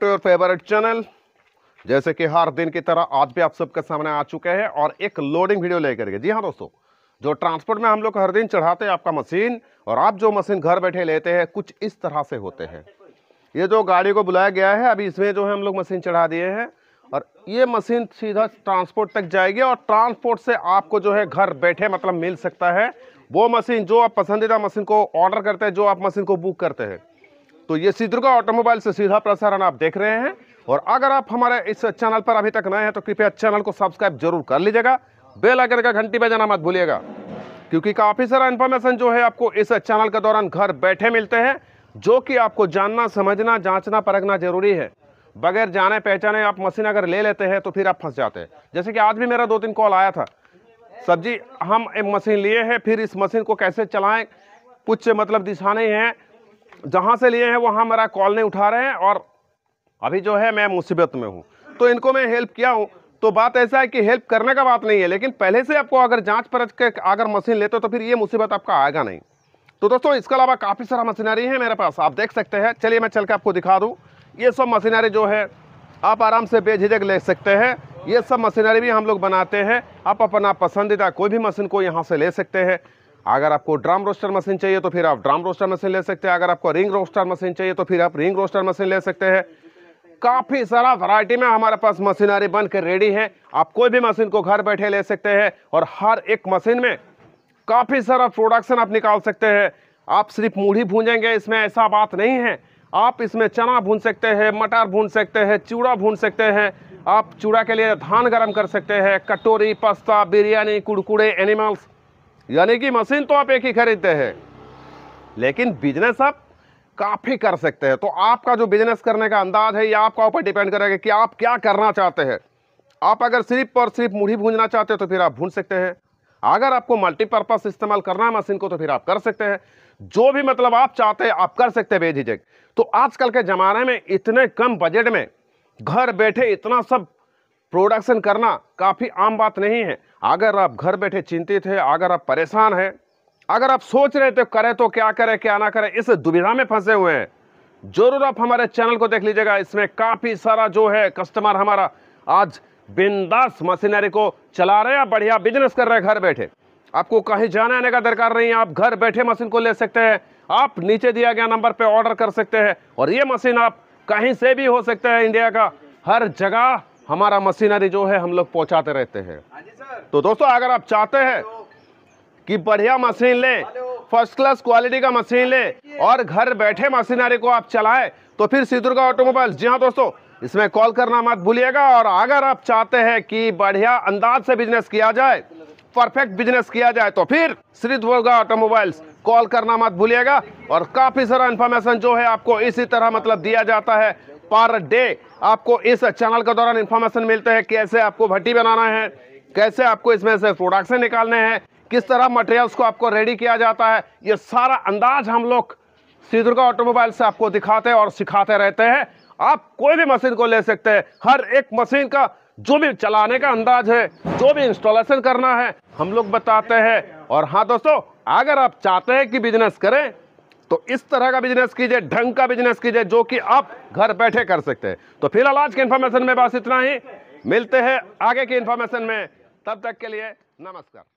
to your favourite channel जैसे कि हर दिन की तरह आज भी आप सबके सामने आ चुके हैं और एक लोडिंग वीडियो लेकर के जी हाँ दोस्तों जो ट्रांसपोर्ट में हम लोग हर दिन चढ़ाते हैं आपका मशीन और आप जो मशीन घर बैठे लेते हैं कुछ इस तरह से होते हैं ये जो गाड़ी को बुलाया गया है अभी इसमें जो है हम लोग मशीन चढ़ा दिए हैं और ये मशीन सीधा ट्रांसपोर्ट तक जाएगी और ट्रांसपोर्ट से आपको जो है घर बैठे मतलब मिल सकता है वो मशीन जो आप पसंदीदा मशीन को ऑर्डर करते हैं जो आप मशीन को बुक करते हैं तो ये सिद्धुर्गा ऑटोमोबाइल से सीधा प्रसारण आप देख रहे हैं और अगर आप हमारे इस चैनल पर अभी तक नए हैं तो कृपया चैनल को सब्सक्राइब जरूर कर लीजिएगा बेल आइकन का घंटी बजाना मत भूलिएगा क्योंकि काफ़ी सारा इन्फॉर्मेशन जो है आपको इस चैनल के दौरान घर बैठे मिलते हैं जो कि आपको जानना समझना जांचना परखना जरूरी है बगैर जाने पहचाने आप मशीन अगर ले लेते हैं तो फिर आप फंस जाते हैं जैसे कि आज भी मेरा दो तीन कॉल आया था सर जी हम एक मशीन लिए हैं फिर इस मशीन को कैसे चलाएं कुछ मतलब दिशा नहीं है जहाँ से लिए हैं वहाँ मेरा कॉल नहीं उठा रहे हैं और अभी जो है मैं मुसीबत में हूँ तो इनको मैं हेल्प किया हूँ तो बात ऐसा है कि हेल्प करने का बात नहीं है लेकिन पहले से आपको अगर जांच परख के अगर मशीन लेते हो तो फिर ये मुसीबत आपका आएगा नहीं तो दोस्तों इसके अलावा काफ़ी सारा मशीनरी है मेरे पास आप देख सकते हैं चलिए मैं चल के आपको दिखा दूँ ये सब मशीनरी जो है आप आराम से बेझिझक ले सकते हैं ये सब मशीनरी भी हम लोग बनाते हैं आप अपना पसंदीदा कोई भी मशीन को यहाँ से ले सकते हैं अगर आपको ड्राम रोस्टर मशीन चाहिए तो फिर आप ड्राम रोस्टर मशीन ले सकते हैं अगर आपको रिंग रोस्टर मशीन चाहिए तो फिर आप रिंग रोस्टर मशीन ले सकते हैं काफ़ी सारा वैरायटी में हमारे पास मशीनरी बन कर रेडी है आप कोई भी मशीन को घर बैठे ले सकते हैं और हर एक मशीन में काफ़ी सारा प्रोडक्शन आप निकाल सकते हैं आप सिर्फ मूढ़ी भूंजेंगे इसमें ऐसा बात नहीं है आप इसमें चना भून सकते हैं मटर भून सकते हैं चूड़ा भून सकते हैं आप चूड़ा के लिए धान गर्म कर सकते हैं कटोरी पास्ता बिरयानी कुड़कुड़े एनिमल्स यानी कि मशीन तो आप एक ही खरीदते हैं लेकिन बिजनेस आप काफ़ी कर सकते हैं तो आपका जो बिजनेस करने का अंदाज है ये आपका ऊपर डिपेंड करेगा कि आप क्या करना चाहते हैं आप अगर सिर्फ और सिर्फ मुढ़ी भूंजना चाहते हो तो फिर आप भून सकते हैं अगर आपको मल्टीपर्पज़ इस्तेमाल करना है मशीन को तो फिर आप कर सकते हैं जो भी मतलब आप चाहते हैं आप कर सकते हैं बेझिझक तो आजकल के ज़माने में इतने कम बजट में घर बैठे इतना सब प्रोडक्शन करना काफ़ी आम बात नहीं है अगर आप घर बैठे चिंतित है अगर आप परेशान हैं अगर आप सोच रहे थे तो करें तो क्या करें क्या ना करें इस दुविधा में फंसे हुए हैं जरूर आप हमारे चैनल को देख लीजिएगा इसमें काफ़ी सारा जो है कस्टमर हमारा आज बिंदास मशीनरी को चला रहे हैं बढ़िया बिजनेस कर रहे हैं घर बैठे आपको कहीं जाने आने का दरकार नहीं है आप घर बैठे मशीन को ले सकते हैं आप नीचे दिया गया नंबर पर ऑर्डर कर सकते हैं और ये मशीन आप कहीं से भी हो सकता है इंडिया का हर जगह हमारा मशीनरी जो है हम लोग पहुँचाते रहते हैं हाँ तो दोस्तों अगर आप चाहते हैं कि बढ़िया मशीन लें फर्स्ट क्लास क्वालिटी का मशीन लें और घर बैठे मशीनरी को आप चलाएं तो फिर सिद्धुर्गा ऑटोमोबाइल जी हाँ दोस्तों इसमें कॉल करना मत भूलिएगा और अगर आप चाहते हैं कि बढ़िया अंदाज से बिजनेस किया जाए परफेक्ट बिजनेस किया जाए तो फिर श्री दुर्गा ऑटोमोबाइल्स कॉल करना मत भूलिएगा और काफ़ी सारा इन्फॉर्मेशन जो है आपको इसी तरह मतलब दिया जाता है पर डे आपको इस चैनल के दौरान इन्फॉर्मेशन मिलते हैं कैसे आपको भट्टी बनाना है कैसे आपको इसमें से प्रोडक्शन निकालने हैं किस तरह मटेरियल्स को आपको रेडी किया जाता है ये सारा अंदाज हम लोग सिद्धुर्गा ऑटोमोबाइल से आपको दिखाते हैं और सिखाते रहते हैं आप कोई भी मशीन को ले सकते हैं हर एक मशीन का जो भी चलाने का अंदाज है जो भी इंस्टॉलेशन करना है हम लोग बताते हैं और हाँ दोस्तों अगर आप चाहते हैं कि बिजनेस करें तो इस तरह का बिजनेस कीजिए ढंग का बिजनेस कीजिए जो कि आप घर बैठे कर सकते हैं तो फिलहाल आज के इन्फॉर्मेशन में बस इतना ही मिलते हैं आगे की इन्फॉर्मेशन में तब तक के लिए नमस्कार